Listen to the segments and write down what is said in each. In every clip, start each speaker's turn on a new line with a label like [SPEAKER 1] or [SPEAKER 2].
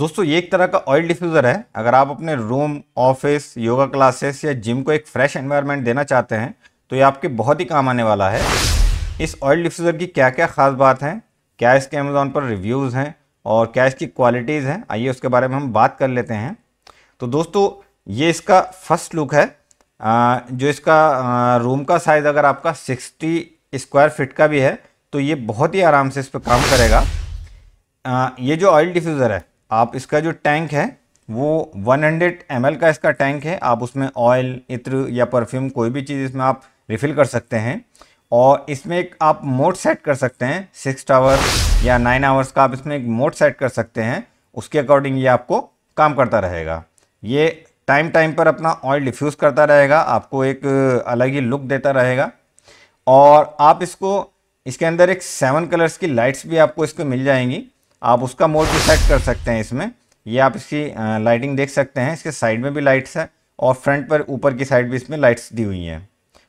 [SPEAKER 1] दोस्तों ये एक तरह का ऑयल डिफ्यूज़र है अगर आप अपने रूम ऑफिस योगा क्लासेस या जिम को एक फ्रेश एनवायरनमेंट देना चाहते हैं तो ये आपके बहुत ही काम आने वाला है इस ऑयल डिफ्यूज़र की क्या क्या ख़ास बात है क्या इसके अमेज़ोन पर रिव्यूज़ हैं और क्या इसकी क्वालिटीज़ हैं आइए उसके बारे में हम बात कर लेते हैं तो दोस्तों ये इसका फर्स्ट लुक है जो इसका रूम का साइज़ अगर आपका सिक्सटी स्क्वायर फिट का भी है तो ये बहुत ही आराम से इस पर काम करेगा ये जो ऑयल डिफ्यूज़र है आप इसका जो टैंक है वो 100 हंड्रेड का इसका टैंक है आप उसमें ऑयल इत्र या परफ्यूम कोई भी चीज़ इसमें आप रिफ़िल कर सकते हैं और इसमें एक आप मोड सेट कर सकते हैं सिक्स आवर्स या नाइन आवर्स का आप इसमें एक मोड सेट कर सकते हैं उसके अकॉर्डिंग ये आपको काम करता रहेगा ये टाइम टाइम पर अपना ऑयल डिफ्यूज़ करता रहेगा आपको एक अलग ही लुक देता रहेगा और आप इसको इसके अंदर एक सेवन कलर्स की लाइट्स भी आपको इसको मिल जाएंगी आप उसका मोड भी सेट कर सकते हैं इसमें ये आप इसकी लाइटिंग देख सकते हैं इसके साइड में भी लाइट्स है और फ्रंट पर ऊपर की साइड भी इसमें लाइट्स दी हुई हैं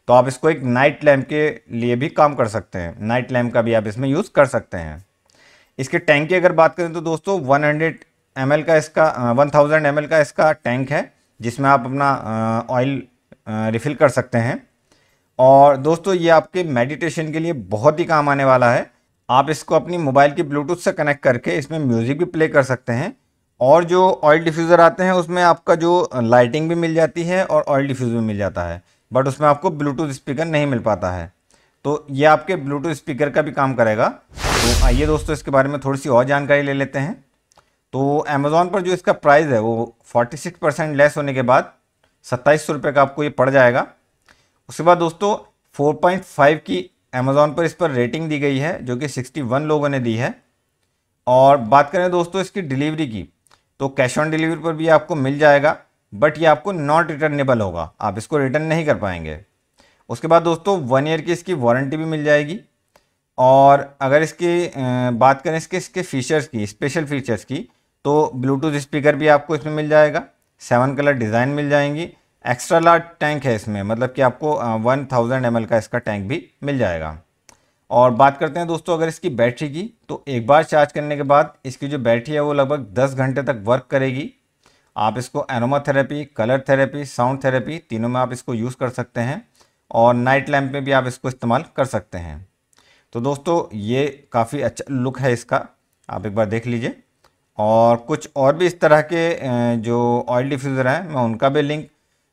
[SPEAKER 1] तो आप इसको एक नाइट लैम्प के लिए भी काम कर सकते हैं नाइट लैम्प का भी आप इसमें यूज़ कर सकते हैं इसके टैंक की अगर बात करें तो दोस्तों वन हंड्रेड का इसका वन थाउजेंड का इसका टैंक है जिसमें आप अपना ऑयल रिफ़िल कर सकते हैं और दोस्तों ये आपके मेडिटेशन के लिए बहुत ही काम आने वाला है आप इसको अपनी मोबाइल की ब्लूटूथ से कनेक्ट करके इसमें म्यूज़िक भी प्ले कर सकते हैं और जो ऑयल डिफ्यूज़र आते हैं उसमें आपका जो लाइटिंग भी मिल जाती है और ऑयल डिफ्यूज़ भी मिल जाता है बट उसमें आपको ब्लूटूथ स्पीकर नहीं मिल पाता है तो ये आपके ब्लूटूथ स्पीकर का भी काम करेगा तो आइए दोस्तों इसके बारे में थोड़ी सी और जानकारी ले लेते हैं तो अमेज़ोन पर जो इसका प्राइस है वो 46 परसेंट लेस होने के बाद सत्ताईस सौ रुपये का आपको ये पड़ जाएगा उसके बाद दोस्तों 4.5 की अमेज़ोन पर इस पर रेटिंग दी गई है जो कि 61 लोगों ने दी है और बात करें दोस्तों इसकी डिलीवरी की तो कैश ऑन डिलीवरी पर भी आपको मिल जाएगा बट ये आपको नॉट रिटर्नेबल होगा आप इसको रिटर्न नहीं कर पाएंगे उसके बाद दोस्तों वन ईयर की इसकी वारंटी भी मिल जाएगी और अगर इसकी बात करें इसके इसके फ़ीचर्स की स्पेशल फ़ीचर्स की तो ब्लूटूथ स्पीकर भी आपको इसमें मिल जाएगा सेवन कलर डिज़ाइन मिल जाएंगी एक्स्ट्रा लार्ज टैंक है इसमें मतलब कि आपको वन थाउजेंड एम का इसका टैंक भी मिल जाएगा और बात करते हैं दोस्तों अगर इसकी बैटरी की तो एक बार चार्ज करने के बाद इसकी जो बैटरी है वो लगभग 10 घंटे तक वर्क करेगी आप इसको aroma therapy colour therapy sound therapy तीनों में आप इसको यूज़ कर सकते हैं और नाइट लैम्प में भी आप इसको इस्तेमाल कर सकते हैं तो दोस्तों ये काफ़ी अच्छा लुक है इसका आप एक बार देख लीजिए और कुछ और भी इस तरह के जो ऑयल डिफ्यूज़र हैं मैं उनका भी लिंक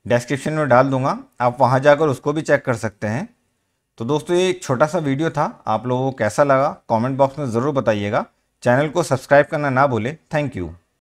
[SPEAKER 1] डिस्क्रिप्शन में डाल दूंगा आप वहाँ जाकर उसको भी चेक कर सकते हैं तो दोस्तों ये एक छोटा सा वीडियो था आप लोगों को कैसा लगा कमेंट बॉक्स में ज़रूर बताइएगा चैनल को सब्सक्राइब करना ना भूलें थैंक यू